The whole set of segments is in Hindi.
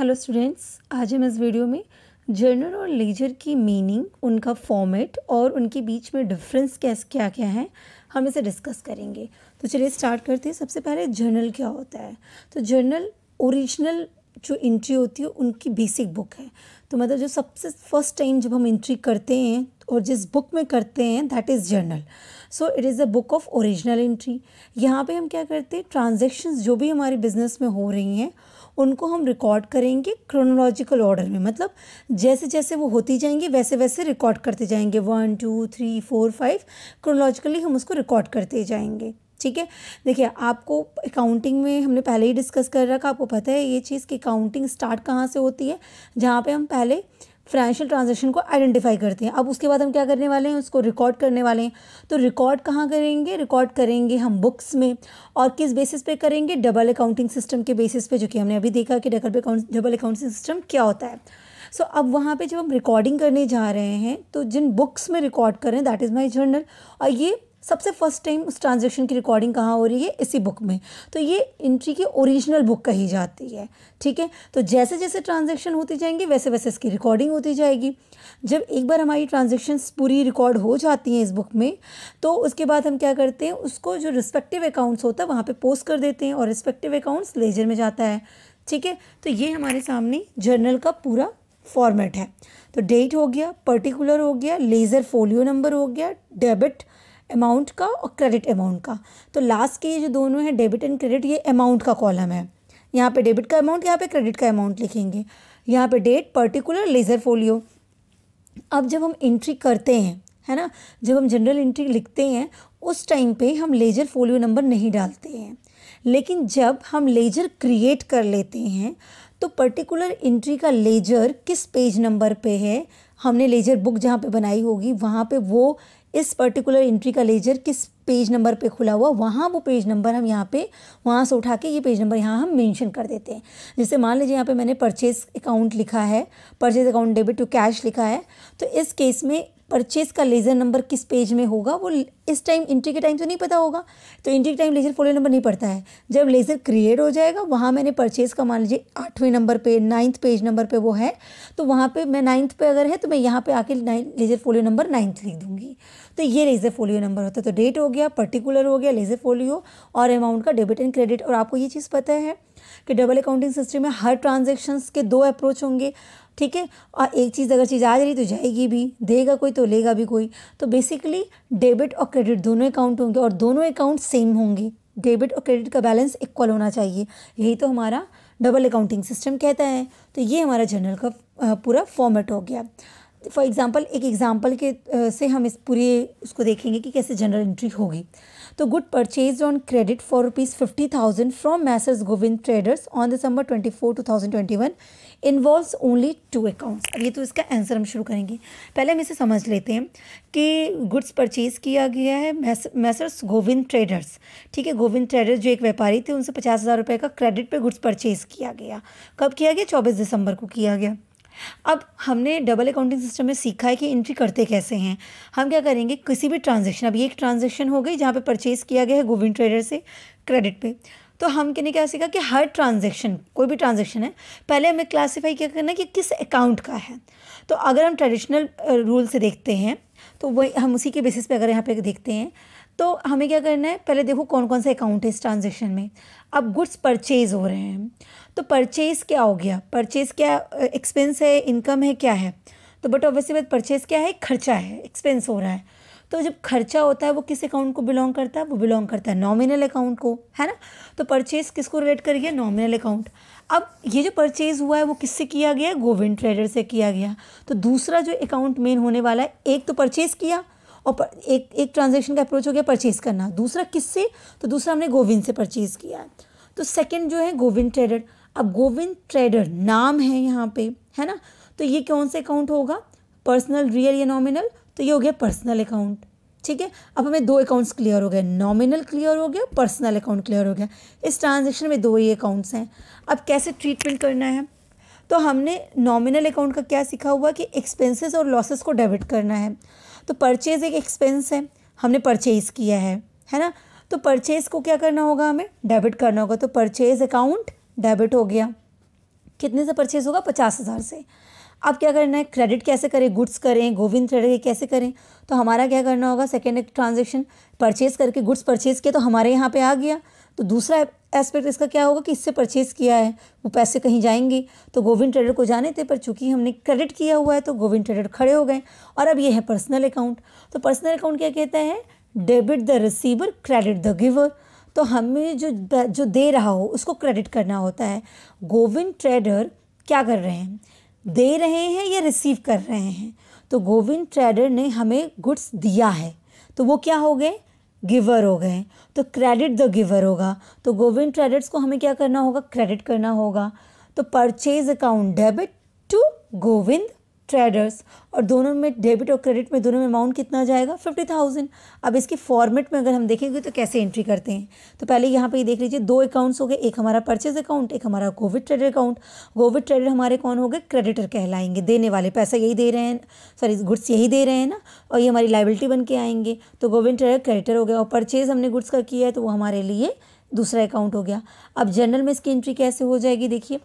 हेलो स्टूडेंट्स आज हम इस वीडियो में जर्नल और लेजर की मीनिंग उनका फॉर्मेट और उनके बीच में डिफरेंस कैस क्या क्या है हम इसे डिस्कस करेंगे तो चलिए स्टार्ट करते हैं सबसे पहले जर्नल क्या होता है तो जर्नल ओरिजिनल जो इंट्री होती है उनकी बेसिक बुक है तो मतलब जो सबसे फर्स्ट टाइम जब हम एंट्री करते हैं और जिस बुक में करते हैं that is journal so it is a book of original entry यहाँ पे हम क्या करते हैं ट्रांजेक्शन जो भी हमारे बिजनेस में हो रही हैं उनको हम रिकॉर्ड करेंगे क्रोनोलॉजिकल ऑर्डर में मतलब जैसे जैसे वो होती जाएंगी वैसे वैसे रिकॉर्ड करते जाएंगे one two three four five chronologically हम उसको रिकॉर्ड करते जाएंगे ठीक है देखिए आपको अकाउंटिंग में हमने पहले ही डिस्कस कर रखा आपको पता है ये चीज़ कि अकाउंटिंग स्टार्ट कहाँ से होती है जहाँ पे हम पहले फाइनेंशियल ट्रांजेक्शन को आइडेंटिफाई करते हैं अब उसके बाद हम क्या करने वाले हैं उसको रिकॉर्ड करने वाले हैं तो रिकॉर्ड कहाँ करेंगे रिकॉर्ड करेंगे हम बुक्स में और किस बेसिस पे करेंगे डबल अकाउंटिंग सिस्टम के बेसिस पे जो कि हमने अभी देखा कि double account double accounting system क्या होता है सो so, अब वहाँ पे जब हम रिकॉर्डिंग करने जा रहे हैं तो जिन बुक्स में रिकॉर्ड करें दैट इज़ माई जर्नल और ये सबसे फर्स्ट टाइम उस ट्रांजेक्शन की रिकॉर्डिंग कहाँ हो रही है इसी बुक में तो ये एंट्री की ओरिजिनल बुक कही जाती है ठीक है तो जैसे जैसे ट्रांजेक्शन होती जाएंगी वैसे वैसे इसकी रिकॉर्डिंग होती जाएगी जब एक बार हमारी ट्रांजेक्शन्स पूरी रिकॉर्ड हो जाती हैं इस बुक में तो उसके बाद हम क्या करते हैं उसको जो रिस्पेक्टिव अकाउंट्स होता है वहाँ पर पोस्ट कर देते हैं और रिस्पेक्टिव अकाउंट्स लेजर में जाता है ठीक है तो ये हमारे सामने जर्नल का पूरा फॉर्मेट है तो डेट हो गया पर्टिकुलर हो गया लेज़र फोलियो नंबर हो गया डेबिट अमाउंट का और क्रेडिट अमाउंट का तो लास्ट के ये जो दोनों हैं डेबिट एंड क्रेडिट ये अमाउंट का कॉलम है यहाँ पे डेबिट का अमाउंट यहाँ पे क्रेडिट का अमाउंट लिखेंगे यहाँ पे डेट पर्टिकुलर लेज़र फोलियो अब जब हम एंट्री करते हैं है ना जब हम जनरल इंट्री लिखते हैं उस टाइम पे हम लेजर फोलियो नंबर नहीं डालते हैं लेकिन जब हम लेजर क्रिएट कर लेते हैं तो पर्टिकुलर इंट्री का लेजर किस पेज नंबर पे है हमने लेजर बुक जहाँ पे बनाई होगी वहाँ पे वो इस पर्टिकुलर एंट्री का लेजर किस पेज नंबर पे खुला हुआ वहाँ वो पेज नंबर हम यहाँ पे वहाँ से उठा के ये पेज नंबर यहाँ हम मेंशन कर देते हैं जैसे मान लीजिए यहाँ पे मैंने परचेज अकाउंट लिखा है purchase account debit to cash लिखा है तो इस केस में परचेज का लेजर नंबर किस पेज में होगा वो इस टाइम इंट्री के टाइम तो नहीं पता होगा तो इंट्री के टाइम लेजर फोलियो नंबर नहीं पड़ता है जब लेजर क्रिएट हो जाएगा वहाँ मैंने परचेज का मान लीजिए आठवें नंबर पे नाइन्थ पेज नंबर पे वो है तो वहाँ पे मैं नाइन्थ पे अगर है तो मैं यहाँ पे आके लेजर फोलियो नंबर नाइन्थ लिख दूँगी तो ये लेजर फोलियो नंबर होता है तो डेट हो गया पर्टिकुलर हो गया लेजर फोलियो और अमाउंट का डेबिट एंड क्रेडिट और आपको ये चीज़ पता है कि डबल अकाउंटिंग सिस्टम में हर ट्रांजेक्शन्स के दो अप्रोच होंगे ठीक है और एक चीज़ अगर चीज़ आ जा रही तो जाएगी भी देगा कोई तो लेगा भी कोई तो बेसिकली डेबिट और क्रेडिट दोनों अकाउंट होंगे और दोनों अकाउंट सेम होंगे डेबिट और क्रेडिट का बैलेंस इक्वल होना चाहिए यही तो हमारा डबल अकाउंटिंग सिस्टम कहता है तो ये हमारा जनरल का पूरा फॉर्मेट हो गया फॉर एग्ज़ाम्पल एक एग्ज़ाम्पल के से हम इस पूरे उसको देखेंगे कि कैसे जनरल एंट्री होगी तो good purchase on credit for rupees fifty thousand from messrs Govind traders on December twenty four two thousand twenty one involves only two accounts अब ये तो इसका आंसर हम शुरू करेंगे पहले हम इसे समझ लेते हैं कि गुड्स परचेज किया गया है मैसर्स गोविंद ट्रेडर्स ठीक है गोविंद ट्रेडर्स जो एक व्यापारी थे उनसे पचास हज़ार रुपये का क्रेडिट पर गुड्स परचेज किया गया कब किया गया चौबीस दिसंबर को किया गया अब हमने डबल अकाउंटिंग सिस्टम में सीखा है कि एंट्री करते कैसे हैं हम क्या करेंगे किसी भी ट्रांजेक्शन अब ये एक ट्रांजेक्शन हो गई जहाँ पे परचेज़ किया गया है गोविंद ट्रेडर से क्रेडिट पे तो हम कहने क्या सीखा कि हर ट्रांजेक्शन कोई भी ट्रांजेक्शन है पहले हमें क्लासीफाई क्या करना है कि किस अकाउंट का है तो अगर हम ट्रेडिशनल रूल से देखते हैं तो वही हम उसी के बेसिस पे अगर यहाँ पे देखते हैं तो हमें क्या करना है पहले देखो कौन कौन सा अकाउंट है इस ट्रांजेक्शन में अब गुड्स परचेज हो रहे हैं तो परचेज़ क्या हो गया परचेज़ क्या एक्सपेंस है इनकम है क्या है तो बट ऑब्वियसली बात परचेज़ क्या है खर्चा है एक्सपेंस हो रहा है तो जब खर्चा होता है वो किस अकाउंट को बिलोंग करता है वो बिलोंग करता है नॉमिनल अकाउंट को है ना तो परचेज़ किसको रिलेट कर गया नॉमिनल अकाउंट अब ये जो परचेज़ हुआ है वो किससे किया गया गोविंद ट्रेडर से किया गया तो दूसरा जो अकाउंट मेन होने वाला है एक तो परचेज़ किया और पर, एक एक ट्रांजेक्शन का अप्रोच हो गया परचेज़ करना दूसरा किससे तो दूसरा हमने गोविंद से परचेज़ किया तो सेकेंड जो है गोविंद ट्रेडर अब गोविंद ट्रेडर नाम है यहाँ पे है ना तो ये कौन से अकाउंट होगा पर्सनल रियल या नॉमिनल तो ये हो गया पर्सनल अकाउंट ठीक है अब हमें दो अकाउंट्स क्लियर हो गए नॉमिनल क्लियर हो गया पर्सनल अकाउंट क्लियर हो गया इस ट्रांजेक्शन में दो ही अकाउंट्स हैं अब कैसे ट्रीटमेंट करना है तो हमने नॉमिनल अकाउंट का क्या सीखा हुआ कि एक्सपेंसेस और लॉसेस को डेबिट करना है तो परचेज़ एक एक्सपेंस है हमने परचेज़ किया है है ना तो परचेज़ को क्या करना होगा हमें डेबिट करना होगा तो परचेज़ अकाउंट डेबिट हो गया कितने से परचेज़ होगा पचास हज़ार से अब क्या करना है क्रेडिट कैसे करें गुड्स करें गोविंद क्रेडिट कैसे करें तो हमारा क्या करना होगा सेकेंड ट्रांजेक्शन परचेज़ करके गुड्स परचेज़ किया तो हमारे यहाँ पर आ गया तो दूसरा एस्पेक्ट इसका क्या होगा कि इससे परचेज़ किया है वो पैसे कहीं जाएंगे तो गोविंद ट्रेडर को जाने थे पर चूंकि हमने क्रेडिट किया हुआ है तो गोविंद ट्रेडर खड़े हो गए और अब ये है पर्सनल अकाउंट तो पर्सनल अकाउंट क्या कहता है debit the receiver credit the giver तो हमें जो जो दे रहा हो उसको क्रेडिट करना होता है गोविंद ट्रेडर क्या कर रहे हैं दे रहे हैं या रिसीव कर रहे हैं तो गोविंद ट्रेडर ने हमें गुड्स दिया है तो वो क्या हो गए गिवर हो गए तो क्रेडिट द गिवर होगा तो गोविंद ट्रेडर्स को हमें क्या करना होगा क्रेडिट करना होगा तो purchase account debit to Govind traders और दोनों में डेबिट और क्रेडिट में दोनों में अमाउंट कितना जाएगा फिफ्टी थाउजेंड अब इसके फॉर्मेट में अगर हम देखेंगे तो कैसे एंट्री करते हैं तो पहले यहाँ पे ये देख लीजिए दो अकाउंट्स हो गए एक हमारा परचेज अकाउंट एक हमारा Govind trader account Govind trader हमारे कौन हो गए क्रेडिटर कहलाएंगे देने वाले पैसा यही दे रहे हैं सॉरी गुड्स यही दे रहे हैं ना और ये हमारी लाइबिलिटी बन के आएंगे तो गोविंद ट्रेडर क्रेडिटर हो गया और परचेज हमने गुड्स का किया है तो वो हमारे लिए दूसरा अकाउंट हो गया अब जनरल में इसकी एंट्री कैसे हो जाएगी देखिए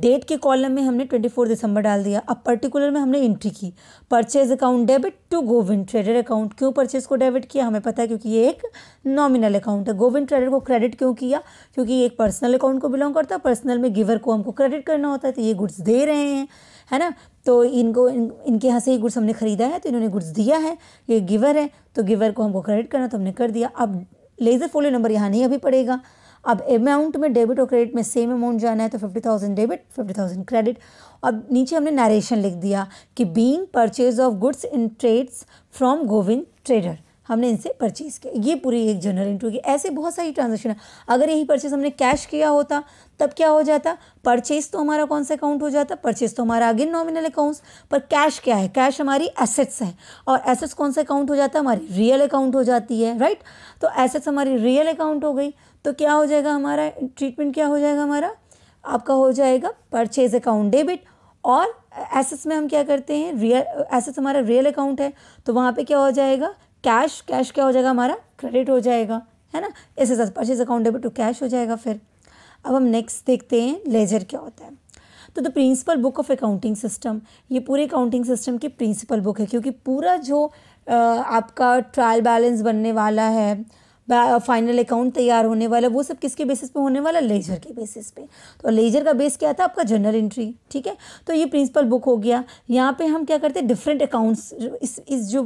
डेट के कॉलम में हमने 24 दिसंबर डाल दिया अब पर्टिकुलर में हमने एंट्री की purchase account debit to Govind trader account क्यों परचेज को डेबिट किया हमें पता है क्योंकि ये एक नॉमिनल अकाउंट है गोविंद ट्रेडर को क्रेडिट क्यों किया क्योंकि ये एक पर्सनल अकाउंट को बिलोंग करता है पर्सनल में गिवर को हमको क्रेडिट करना होता है तो ये गुड्स दे रहे हैं है ना तो इनको इन, इनके यहाँ से ही गुड्स हमने खरीदा है तो इन्होंने गुड्स दिया है ये गिवर है तो गिवर को हमको क्रेडिट करना तो हमने कर दिया अब लेज़र फोलियो नंबर यहाँ नहीं अभी पड़ेगा अब अमाउंट में डेबिट और क्रेडिट में सेम अमाउंट जाना है तो fifty thousand debit fifty thousand credit अब नीचे हमने नरेशन लिख दिया कि being purchase of goods in trades from Govind trader हमने इनसे परचेज़ किया ये पूरी एक जनरल इंट्री की ऐसे बहुत सारी ट्रांजेक्शन है अगर यही परचेज़ हमने कैश किया होता तब क्या हो जाता परचेज़ तो हमारा कौन सा अकाउंट हो जाता परचेज़ तो हमारा अगेन नॉमिनल अकाउंट्स पर कैश क्या है कैश हमारी एसेट्स है और एसेट्स कौन सा अकाउंट हो जाता है हमारी रियल अकाउंट हो जाती है राइट तो एसेट्स हमारी रियल अकाउंट हो गई तो क्या हो जाएगा हमारा ट्रीटमेंट क्या हो जाएगा हमारा आपका हो जाएगा परचेज अकाउंट डेबिट और एसेट्स में हम क्या करते हैं रियल एसेट्स हमारा रियल अकाउंट है तो वहाँ पे क्या हो जाएगा कैश कैश क्या हो जाएगा हमारा क्रेडिट हो जाएगा है ना इस हिसाब से purchase account debit to cash हो जाएगा फिर अब हम नेक्स्ट देखते हैं लेजर क्या होता है तो the principal book of accounting system ये पूरे अकाउंटिंग सिस्टम की प्रिंसिपल बुक है क्योंकि पूरा जो आपका ट्रायल बैलेंस बनने वाला है फाइनल अकाउंट तैयार होने वाला वो सब किसके बेसिस पे होने वाला लेजर के बेसिस पे तो लेजर का बेस क्या था आपका जनरल एंट्री ठीक है तो ये प्रिंसिपल बुक हो गया यहाँ पे हम क्या करते हैं डिफरेंट अकाउंट्स इस इस जो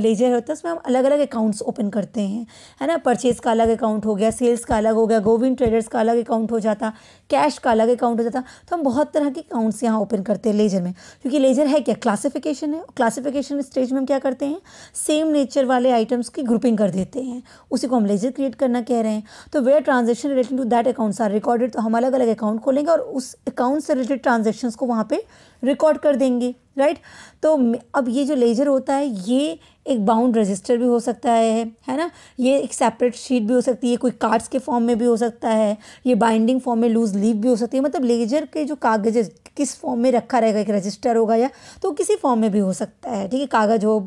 लेजर होता है उसमें हम अलग अलग अकाउंट्स ओपन करते हैं है ना परचेज़ का अलग अकाउंट हो गया सेल्स का अलग हो गया गोविंद ट्रेडर्स का अलग अकाउंट हो जाता कैश का अलग अकाउंट हो जाता तो हम बहुत तरह के अकाउंट्स यहाँ ओपन करते हैं लेजर में क्योंकि लेजर है क्या क्लासिफिकेशन है क्लासिफिकेशन स्टेज में हम क्या करते हैं सेम नेचर वाले आइटम्स की ग्रुपिंग कर देते हैं उसी को हम लेजर क्रिएट करना कह रहे हैं तो where transaction related to that accounts are recorded तो हम अलग अलग अकाउंट खोलेंगे और उस अकाउंट से रिलेटेड ट्रांजेक्शन्स को वहाँ पर रिकॉर्ड कर देंगे राइट तो अब ये जो लेजर होता है ये एक बाउंड रजिस्टर भी हो सकता है है ना ये एक सेपरेट शीट भी हो सकती है कोई कार्ड्स के फॉर्म में भी हो सकता है ये बाइंडिंग फॉर्म में लूज लीव भी हो सकती है मतलब लेजर के जो कागज किस फॉर्म में रखा रहेगा एक रजिस्टर होगा या तो किसी फॉर्म में भी हो सकता है ठीक है कागज हो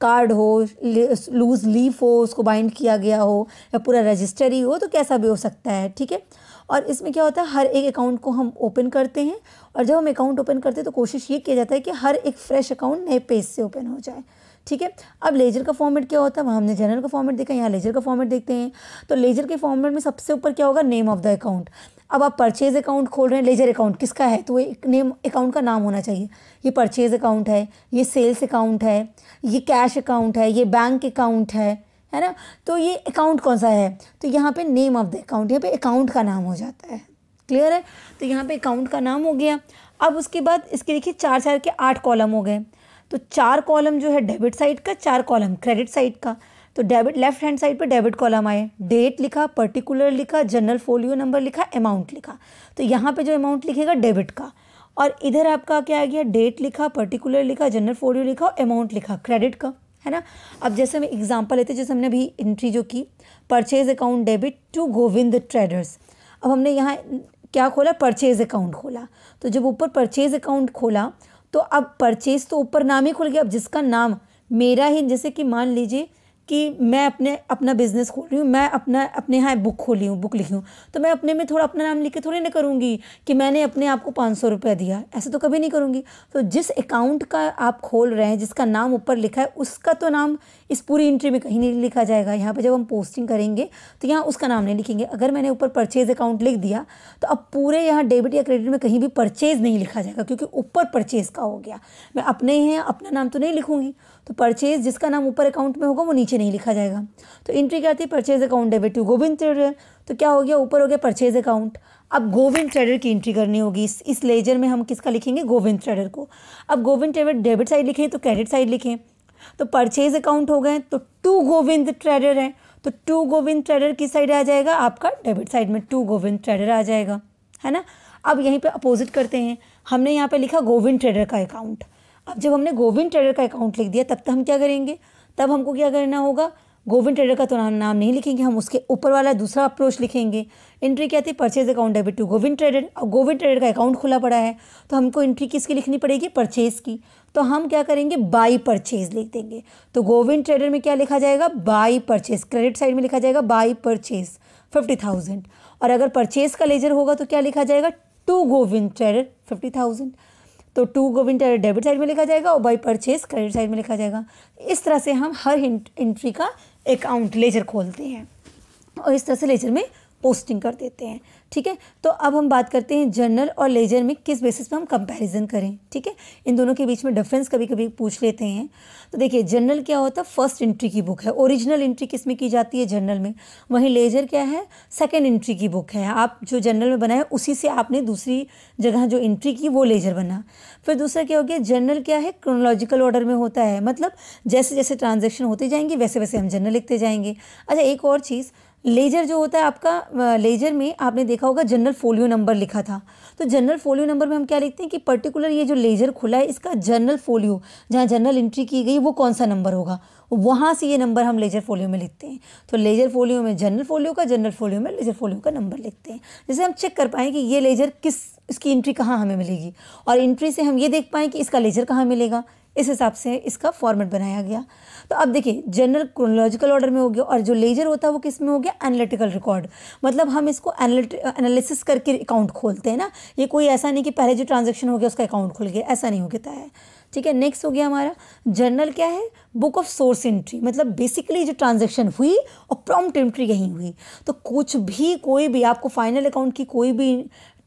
कार्ड हो लूज लीफ हो उसको बाइंड किया गया हो या पूरा रजिस्टर ही हो तो कैसा भी हो सकता है ठीक है और इसमें क्या होता है हर एक अकाउंट को हम ओपन करते हैं और जब हम अकाउंट ओपन करते हैं तो कोशिश ये किया जाता है कि हर एक फ्रेश अकाउंट नए पेज से ओपन हो जाए ठीक है अब लेजर का फॉर्मेट क्या होता है वहाँ हमने जनरल का फॉर्मेट देखा यहाँ लेजर का फॉर्मेट देखते हैं तो लेजर के फॉर्मेट में सबसे ऊपर क्या होगा नेम ऑफ द अकाउंट अब आप परचेज अकाउंट खोल रहे हैं लेजर अकाउंट किसका है तो एक नेम अकाउंट का नाम होना चाहिए ये परचेज अकाउंट है ये सेल्स अकाउंट है ये कैश अकाउंट है ये बैंक अकाउंट है है ना तो ये अकाउंट कौन सा है तो यहाँ पे नेम ऑफ द अकाउंट यहाँ पे अकाउंट का नाम हो जाता है क्लियर है तो यहाँ पे अकाउंट का नाम हो गया अब उसके बाद इसके देखिए चार चार के आठ कॉलम हो गए तो चार कॉलम जो है डेबिट साइड का चार कॉलम क्रेडिट साइड का तो डेबिट लेफ्ट हैंड साइड पे डेबिट कॉलम आए डेट लिखा पर्टिकुलर लिखा जनरल फोलियो नंबर लिखा अमाउंट लिखा तो यहाँ पे जो अमाउंट लिखेगा डेबिट का और इधर आपका क्या आ गया डेट लिखा पर्टिकुलर लिखा जनरल फोलियो लिखा और अमाउंट लिखा क्रेडिट का है ना अब जैसे हम एग्जांपल लेते जैसे हमने अभी एंट्री जो की purchase account debit to Govind traders अब हमने यहाँ क्या खोला परचेज अकाउंट खोला तो जब ऊपर परचेज अकाउंट खोला तो अब परचेज तो ऊपर नाम ही खुल गया अब जिसका नाम मेरा ही जैसे कि मान लीजिए कि मैं अपने अपना बिज़नेस खोल रही हूँ मैं अपना अपने यहाँ बुक खोली हूँ बुक लिखी हूँ तो मैं अपने में थोड़ा अपना नाम लिख के थोड़ी ना करूँगी कि मैंने अपने आप को पाँच सौ रुपया दिया ऐसे तो कभी नहीं करूँगी तो जिस अकाउंट का आप खोल रहे हैं जिसका नाम ऊपर लिखा है उसका तो नाम इस पूरी एंट्री में कहीं नहीं लिखा जाएगा यहाँ पर जब हम पोस्टिंग करेंगे तो यहाँ उसका नाम नहीं लिखेंगे अगर मैंने ऊपर परचेज़ अकाउंट लिख दिया तो अब पूरे यहाँ डेबिट या क्रेडिट में कहीं भी परचेज़ नहीं लिखा जाएगा क्योंकि ऊपर परचेज़ का हो गया मैं अपने हैं अपना नाम तो नहीं लिखूँगी तो परचेज जिसका नाम ऊपर अकाउंट में होगा वो नीचे नहीं लिखा जाएगा तो एंट्री क्या थी purchase account debit to Govind trader तो क्या हो गया ऊपर हो गया परचेज अकाउंट अब गोविंद ट्रेडर की एंट्री करनी होगी इस, इस लेजर में हम किसका लिखेंगे गोविंद ट्रेडर को अब गोविंद ट्रेडर डेबिट साइड लिखें तो क्रेडिट साइड लिखें तो परचेज अकाउंट हो गए तो टू गोविंद ट्रेडर हैं तो टू गोविंद ट्रेडर किस साइड आ जाएगा आपका डेबिट साइड में टू गोविंद ट्रेडर आ जाएगा है ना अब यहीं पे अपोजिट करते हैं हमने यहाँ पे लिखा गोविंद ट्रेडर का अकाउंट अब जब हमने गोविंद ट्रेडर का अकाउंट लिख दिया तब तक तो हम क्या करेंगे तब हमको क्या करना होगा गोविंद ट्रेडर का तो नाम नाम नहीं लिखेंगे हम उसके ऊपर वाला दूसरा अप्रोच लिखेंगे एंट्री क्या थी purchase account debit to Govind trader और गोविंद ट्रेडर का अकाउंट खुला पड़ा है तो हमको एंट्री किसकी लिखनी पड़ेगी परचेज की तो हम क्या करेंगे बाई परचेज लिख देंगे तो गोविंद ट्रेडर में क्या लिखा जाएगा बाई परचेज क्रेडिट साइड में लिखा जाएगा बाई परचेज फिफ्टी थाउजेंड और अगर परचेज का लेजर होगा तो क्या लिखा जाएगा to Govind trader fifty thousand तो to Govind trader debit side में लिखा जाएगा और बाई परचेज क्रेडिट साइड में लिखा जाएगा इस तरह से हम हर एंट्री का अकाउंट लेजर खोलते हैं और इस तरह से लेजर में पोस्टिंग कर देते हैं ठीक है तो अब हम बात करते हैं जर्नल और लेजर में किस बेसिस पर हम कंपैरिजन करें ठीक है इन दोनों के बीच में डिफरेंस कभी कभी पूछ लेते हैं तो देखिए जर्नल क्या होता है फर्स्ट एंट्री की बुक है ओरिजिनल एंट्री किस में की जाती है जर्नल में वहीं लेजर क्या है सेकेंड एंट्री की बुक है आप जो जर्नल में बनाए उसी से आपने दूसरी जगह जो एंट्री की वो लेजर बना फिर दूसरा क्या हो गया जर्नल क्या है क्रोनोलॉजिकल ऑर्डर में होता है मतलब जैसे जैसे ट्रांजेक्शन होते जाएंगे वैसे वैसे हम जर्नल लिखते जाएंगे अच्छा एक और चीज़ लेजर जो होता है आपका लेजर में आपने देखा होगा जनरल फोलियो नंबर लिखा था तो जनरल फोलियो नंबर में हम क्या लिखते हैं कि पर्टिकुलर ये जो लेजर खुला है इसका जनरल फोलियो जहाँ जनरल एंट्री की गई वो कौन सा नंबर होगा वहाँ से ये नंबर हम लेजर फोलियो में लिखते हैं तो लेजर फोलियो में जनरल फोलियो का जनरल फोलियो में लेजर फोलियो का नंबर लिखते हैं जैसे हम चेक कर पाएँ कि ये लेजर किस इसकी एंट्री कहाँ हमें मिलेगी और एंट्री से हम ये देख पाएँ कि इसका लेजर कहाँ मिलेगा इस हिसाब से इसका फॉर्मेट बनाया गया तो अब देखिए जनरल क्रोनोलॉजिकल ऑर्डर में हो गया और जो लेजर होता है वो किस में हो गया एनालिटिकल रिकॉर्ड मतलब हम इसको एनालिसिस करके अकाउंट खोलते हैं ना ये कोई ऐसा नहीं कि पहले जो ट्रांजेक्शन हो गया उसका अकाउंट खुल गया ऐसा नहीं हो गया है ठीक है नेक्स्ट हो गया हमारा जर्नल क्या है बुक ऑफ सोर्स एंट्री मतलब बेसिकली जो ट्रांजेक्शन हुई और प्रॉम्प्ट एंट्री यहीं हुई तो कुछ भी कोई भी आपको फाइनल अकाउंट की कोई भी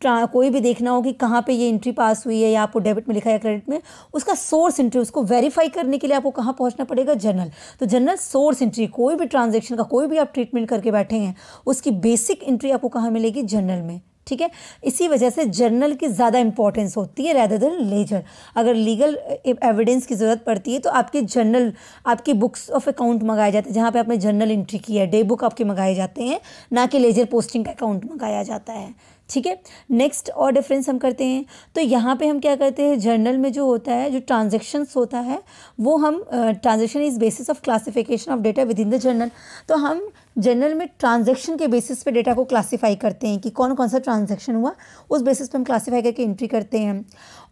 कोई भी देखना हो कि कहाँ पे ये एंट्री पास हुई है या आपको डेबिट में लिखा है क्रेडिट में उसका सोर्स एंट्री उसको वेरीफाई करने के लिए आपको कहाँ पहुँचना पड़ेगा जनरल तो जनरल सोर्स एंट्री कोई भी ट्रांजेक्शन का कोई भी आप ट्रीटमेंट करके बैठे हैं उसकी बेसिक एंट्री आपको कहाँ मिलेगी जनरल में ठीक है इसी वजह से जर्नल की ज़्यादा इंपॉर्टेंस होती है रैदर देन लेजर अगर लीगल एविडेंस की ज़रूरत पड़ती है तो आपके जर्नल आपकी बुक्स ऑफ अकाउंट मंगाए जाते हैं जहाँ पे आपने जर्नल एंट्री की है डे बुक आपके मंगाए जाते हैं ना कि लेजर पोस्टिंग का अकाउंट मंगाया जाता है ठीक है नेक्स्ट और डिफरेंस हम करते हैं तो यहाँ पे हम क्या करते हैं जर्नल में जो होता है जो ट्रांजेक्शन्स होता है वो हम transaction is basis of classification of data with in the journal तो हम जर्नल में ट्रांजेक्शन के बेसिस पे डेटा को क्लासिफाई करते हैं कि कौन कौन सा ट्रांजेक्शन हुआ उस बेसिस पे हम क्लासीफाई करके एंट्री करते हैं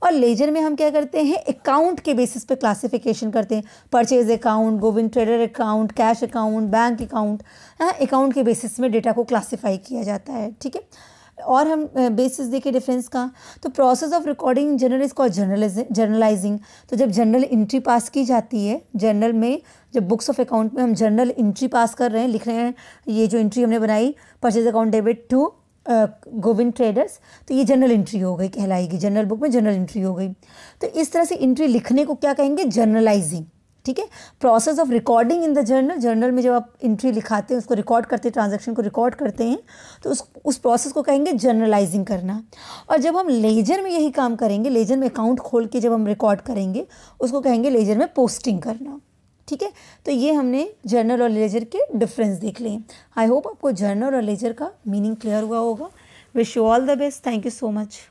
और लेजर में हम क्या करते हैं अकाउंट के बेसिस पर क्लासीफिकेशन करते हैं purchase account Govind trader account cash account bank account account के बेसिस में डेटा को क्लासीफाई किया जाता है ठीक है और हम बेसिस देखें डिफरेंस का तो process of recording journal is call journalizing तो जब जनरल इंट्री पास की जाती है जर्नल में जब बुक्स ऑफ अकाउंट में हम जर्नल इंट्री पास कर रहे हैं लिख रहे हैं ये जो इंट्री हमने बनाई purchase account debit to Govind traders तो ये जनरल इंट्री हो गई कहलाएगी जनरल बुक में जनरल इंट्री हो गई तो इस तरह से इंट्री लिखने को क्या कहेंगे जर्नलाइजिंग ठीक है process of recording in the journal journal में जब आप इंट्री लिखाते हैं उसको रिकॉर्ड करते हैं ट्रांजेक्शन को रिकॉर्ड करते हैं तो उस उस प्रोसेस को कहेंगे जर्नलाइजिंग करना और जब हम लेजर में यही काम करेंगे लेजर में अकाउंट खोल के जब हम रिकॉर्ड करेंगे उसको कहेंगे लेजर में पोस्टिंग करना ठीक है तो ये हमने जर्नल और लेजर के डिफरेंस देख लिए आई होप आपको जर्नल और लेजर का मीनिंग क्लियर हुआ होगा wish you all the best thank you so much